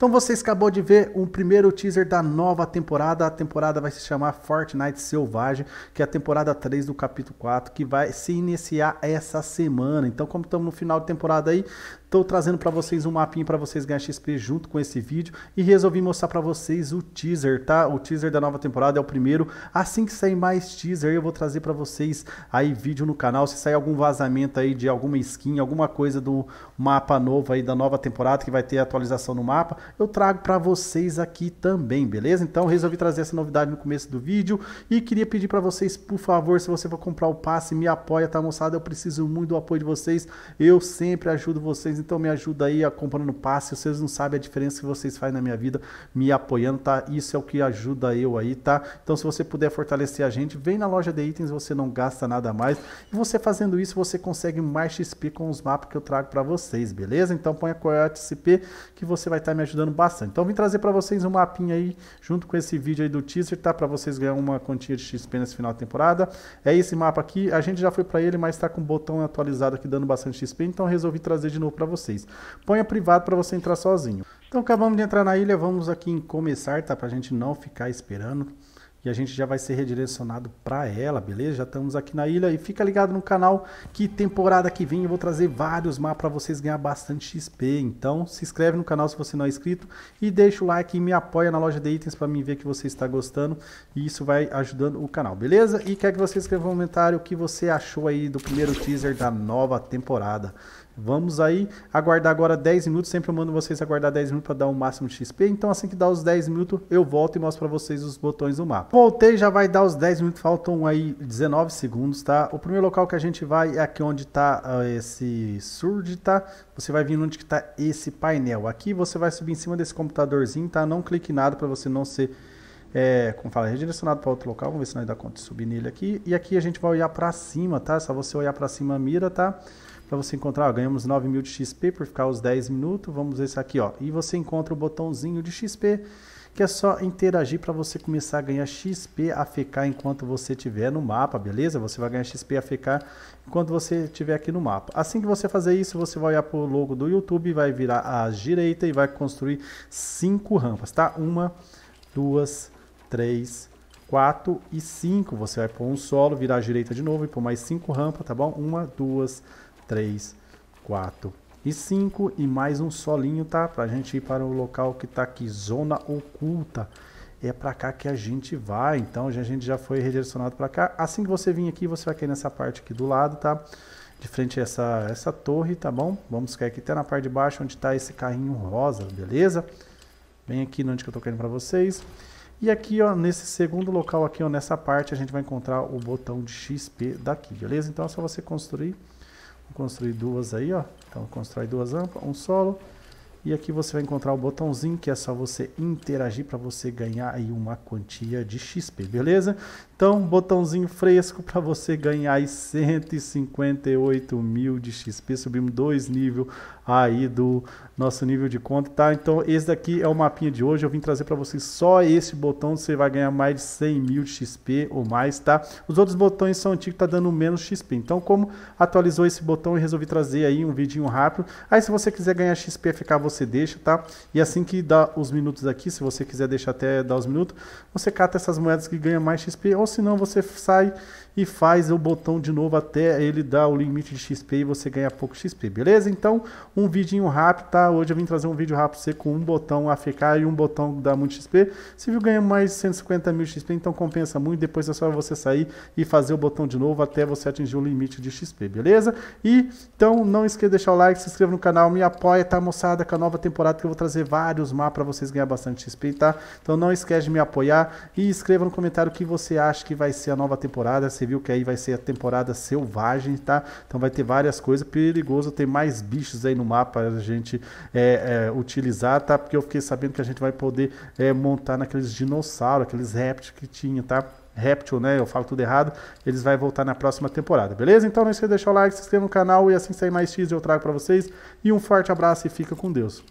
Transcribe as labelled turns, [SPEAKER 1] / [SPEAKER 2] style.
[SPEAKER 1] Então vocês acabou de ver o primeiro teaser da nova temporada. A temporada vai se chamar Fortnite Selvagem, que é a temporada 3 do capítulo 4, que vai se iniciar essa semana. Então, como estamos no final de temporada aí, Estou trazendo para vocês um mapinha para vocês ganharem XP junto com esse vídeo e resolvi mostrar para vocês o teaser, tá? O teaser da nova temporada é o primeiro. Assim que sair mais teaser, eu vou trazer para vocês aí vídeo no canal. Se sair algum vazamento aí de alguma skin, alguma coisa do mapa novo aí da nova temporada que vai ter atualização no mapa, eu trago para vocês aqui também, beleza? Então resolvi trazer essa novidade no começo do vídeo e queria pedir para vocês, por favor, se você for comprar o passe, me apoia, tá moçada? Eu preciso muito do apoio de vocês. Eu sempre ajudo vocês então me ajuda aí comprando passe. Vocês não sabem a diferença que vocês fazem na minha vida, me apoiando, tá? Isso é o que ajuda eu aí, tá? Então, se você puder fortalecer a gente, vem na loja de itens, você não gasta nada mais. E você fazendo isso, você consegue mais XP com os mapas que eu trago para vocês, beleza? Então, põe a Coyote XP que você vai estar tá me ajudando bastante. Então, vim trazer para vocês um mapinha aí, junto com esse vídeo aí do teaser, tá? Para vocês ganhar uma quantia de XP nesse final de temporada. É esse mapa aqui, a gente já foi para ele, mas está com o botão atualizado aqui dando bastante XP, então resolvi trazer de novo para vocês. Ponha privado para você entrar sozinho. Então acabamos de entrar na ilha, vamos aqui em começar, tá? Para a gente não ficar esperando. E a gente já vai ser redirecionado para ela, beleza? Já estamos aqui na ilha e fica ligado no canal que temporada que vem eu vou trazer vários mapas para vocês ganhar bastante XP. Então se inscreve no canal se você não é inscrito e deixa o like e me apoia na loja de itens para mim ver que você está gostando. E isso vai ajudando o canal, beleza? E quer que você escreva um comentário o que você achou aí do primeiro teaser da nova temporada. Vamos aí aguardar agora 10 minutos. Sempre eu mando vocês aguardar 10 minutos para dar o um máximo de XP. Então, assim que dá os 10 minutos, eu volto e mostro para vocês os botões do mapa. Voltei, já vai dar os 10 minutos. Faltam aí 19 segundos, tá? O primeiro local que a gente vai é aqui onde está uh, ah, esse surge, tá? Você vai vir onde que está esse painel. Aqui você vai subir em cima desse computadorzinho, tá? Não clique nada para você não ser é, como fala, redirecionado para outro local. Vamos ver se nós dá conta de subir nele aqui. E aqui a gente vai olhar para cima, tá? É só você olhar para cima, mira, tá? para você encontrar, ó, ganhamos 9 mil de XP por ficar os 10 minutos, vamos ver isso aqui, ó. E você encontra o botãozinho de XP, que é só interagir para você começar a ganhar XP a ficar enquanto você estiver no mapa, beleza? Você vai ganhar XP a ficar enquanto você estiver aqui no mapa. Assim que você fazer isso, você vai olhar para o logo do YouTube, vai virar à direita e vai construir 5 rampas, tá? Uma, duas, três, quatro e cinco. Você vai pôr um solo, virar à direita de novo e pôr mais 5 rampas, tá bom? duas, três. 3, 4 e 5 e mais um solinho, tá? Para a gente ir para o local que está aqui, zona oculta. É para cá que a gente vai, então a gente já foi redirecionado para cá. Assim que você vir aqui, você vai cair nessa parte aqui do lado, tá? De frente a essa, essa torre, tá bom? Vamos cair aqui até na parte de baixo, onde está esse carrinho rosa, beleza? Bem aqui onde que eu estou querendo para vocês. E aqui, ó, nesse segundo local aqui, ó, nessa parte, a gente vai encontrar o botão de XP daqui, beleza? Então é só você construir construir duas aí, ó. Então, constrói duas amplas um solo. E aqui você vai encontrar o botãozinho que é só você interagir para você ganhar aí uma quantia de XP, beleza? Então, botãozinho fresco para você ganhar aí 158 mil de XP. Subimos dois níveis aí do nosso nível de conta, tá? Então, esse daqui é o mapinha de hoje. Eu vim trazer para vocês só esse botão. Você vai ganhar mais de 100 mil de XP ou mais, tá? Os outros botões são antigos, tá dando menos XP. Então, como atualizou esse botão, eu resolvi trazer aí um vidinho rápido. Aí, se você quiser ganhar XP, ficar você você deixa, tá? E assim que dá os minutos aqui, se você quiser deixar até dar os minutos, você cata essas moedas que ganha mais XP, ou senão você sai e faz o botão de novo até ele dar o limite de XP e você ganha pouco XP, beleza? Então, um vidinho rápido, tá? Hoje eu vim trazer um vídeo rápido você com um botão AFK e um botão que dá muito XP. Se viu, ganha mais 150 mil XP, então compensa muito. Depois é só você sair e fazer o botão de novo até você atingir o limite de XP, beleza? E, então, não esqueça de deixar o like, se inscreva no canal, me apoia, tá, moçada? Canal nova temporada que eu vou trazer vários mapas para vocês ganhar bastante XP, tá? Então não esquece de me apoiar e escreva no comentário o que você acha que vai ser a nova temporada. Você viu que aí vai ser a temporada selvagem, tá? Então vai ter várias coisas. Perigoso ter mais bichos aí no mapa a gente é, é, utilizar, tá? Porque eu fiquei sabendo que a gente vai poder é, montar naqueles dinossauros, aqueles répteis que tinha, tá? Reptil, né? Eu falo tudo errado. Eles vai voltar na próxima temporada, beleza? Então não esqueça de deixar o like, se inscreva no canal e assim sair mais X eu trago para vocês. E um forte abraço e fica com Deus.